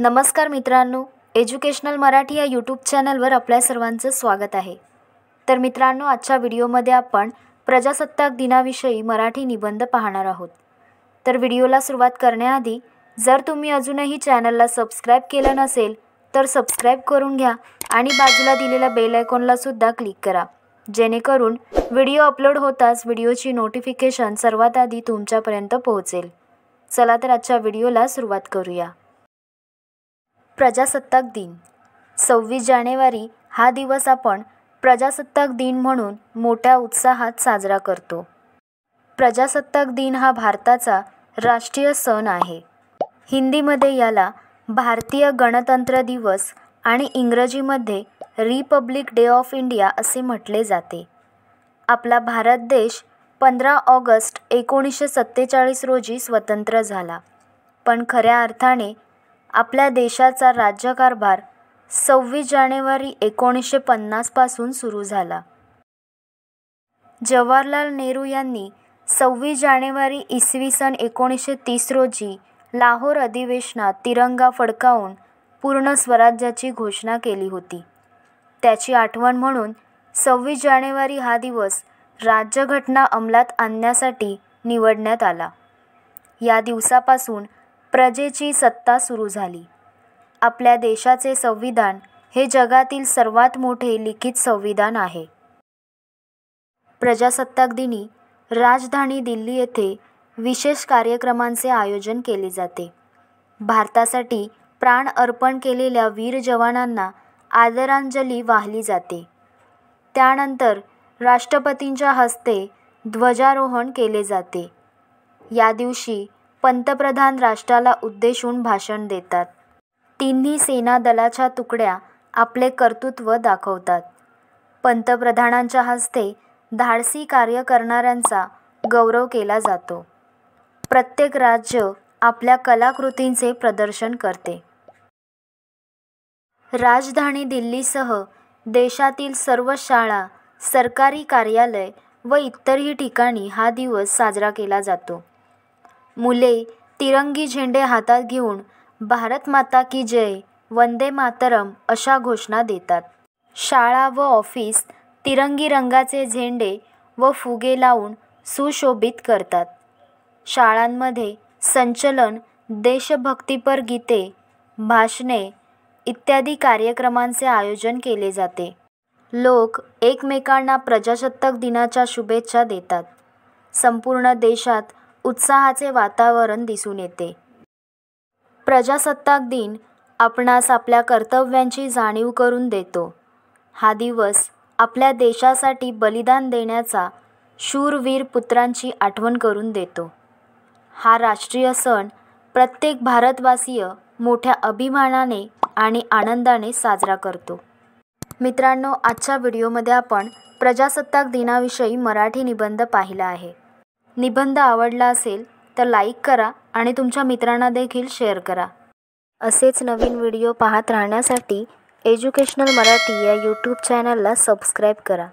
नमस्कार मित्रांनो एज्युकेशनल मराठी या यूट्यूब चॅनलवर आपल्या सर्वांचं स्वागत आहे तर मित्रांनो आजच्या व्हिडिओमध्ये आपण प्रजासत्ताक दिनाविषयी मराठी निबंध पाहणार आहोत तर व्हिडिओला सुरुवात करण्याआधी जर तुम्ही अजूनही चॅनलला सबस्क्राईब केलं नसेल तर सबस्क्राईब करून घ्या आणि बाजूला दिलेल्या बेल आयकॉनला सुद्धा क्लिक करा जेणेकरून व्हिडिओ अपलोड होताच व्हिडिओची नोटिफिकेशन सर्वात आधी तुमच्यापर्यंत पोहोचेल चला तर आजच्या व्हिडिओला सुरुवात करूया प्रजासत्ताक दिन सव्वीस जानेवारी हा दिवस आपण प्रजासत्ताक दिन म्हणून मोठ्या उत्साहात साजरा करतो प्रजासत्ताक दिन हा भारताचा राष्ट्रीय सण आहे हिंदीमध्ये याला भारतीय गणतंत्र दिवस आणि इंग्रजीमध्ये रिपब्लिक डे ऑफ इंडिया असे म्हटले जाते आपला भारत देश पंधरा ऑगस्ट एकोणीसशे सत्तेचाळीस रोजी स्वतंत्र झाला पण खऱ्या अर्थाने आपल्या देशाचा राज्यकारभार सव्वीस जानेवारी एकोणीसशे पन्नासपासून सुरू झाला जवाहरलाल नेहरू यांनी सव्वीस जानेवारी इसवी सन एकोणीसशे तीस रोजी लाहोर अधिवेशनात तिरंगा फडकावून पूर्ण स्वराज्याची घोषणा केली होती त्याची आठवण म्हणून सव्वीस जानेवारी हा दिवस राज्यघटना अंमलात आणण्यासाठी निवडण्यात आला या दिवसापासून प्रजेची सत्ता सुरू झाली आपल्या देशाचे संविधान हे जगातील सर्वात मोठे लिखित संविधान आहे प्रजासत्ताक दिनी राजधानी दिल्ली येथे विशेष कार्यक्रमांचे आयोजन केले जाते भारतासाठी प्राण अर्पण केलेल्या वीर जवानांना आदरांजली वाहिली जाते त्यानंतर राष्ट्रपतींच्या हस्ते ध्वजारोहण केले जाते या दिवशी पंतप्रधान राष्ट्राला उद्देशून भाषण देतात. तिन्ही सेना दलाच्या तुकड्या आपले कर्तृत्व दाखवतात. पंतप्रधानांच्या हस्ते धाडसी कार्य करणाऱ्यांचा गौरव केला जातो. प्रत्येक राज्य आपल्या कलाकृतींचे प्रदर्शन करते. राजधानी दिल्लीसह देशातील सर्व शाळा, सरकारी कार्यालय व इतरही ठिकाणी हा दिवस साजरा केला जातो. मुले तिरंगी झेंडे हातात घेऊन भारत माता की जय वंदे मातरम अशा घोषणा देतात शाळा व ऑफिस तिरंगी रंगाचे झेंडे व फुगे लावून सुशोभित करतात शाळांमध्ये संचलन देशभक्तीपर गीते भाषणे इत्यादी कार्यक्रमांचे आयोजन केले जाते लोक एकमेकांना प्रजासत्ताक दिनाच्या शुभेच्छा देतात संपूर्ण देशात उत्साहाचे वातावरण दिसून येते प्रजासत्ताक दिन आपणास आपल्या कर्तव्यांची जाणीव करून देतो हा दिवस आपल्या देशासाठी बलिदान देण्याचा शूरवीर पुत्रांची आठवण करून देतो हा राष्ट्रीय सण प्रत्येक भारतवासीय मोठ्या अभिमानाने आणि आनंदाने साजरा करतो मित्रांनो आजच्या व्हिडिओमध्ये आपण प्रजासत्ताक दिनाविषयी मराठी निबंध पाहिला आहे निबंध आवडला असेल तर लाईक करा आणि तुमच्या मित्रांना देखील शेअर करा असेच नवीन व्हिडिओ पाहत राहण्यासाठी एज्युकेशनल मराठी या यूट्यूब चॅनलला सबस्क्राईब करा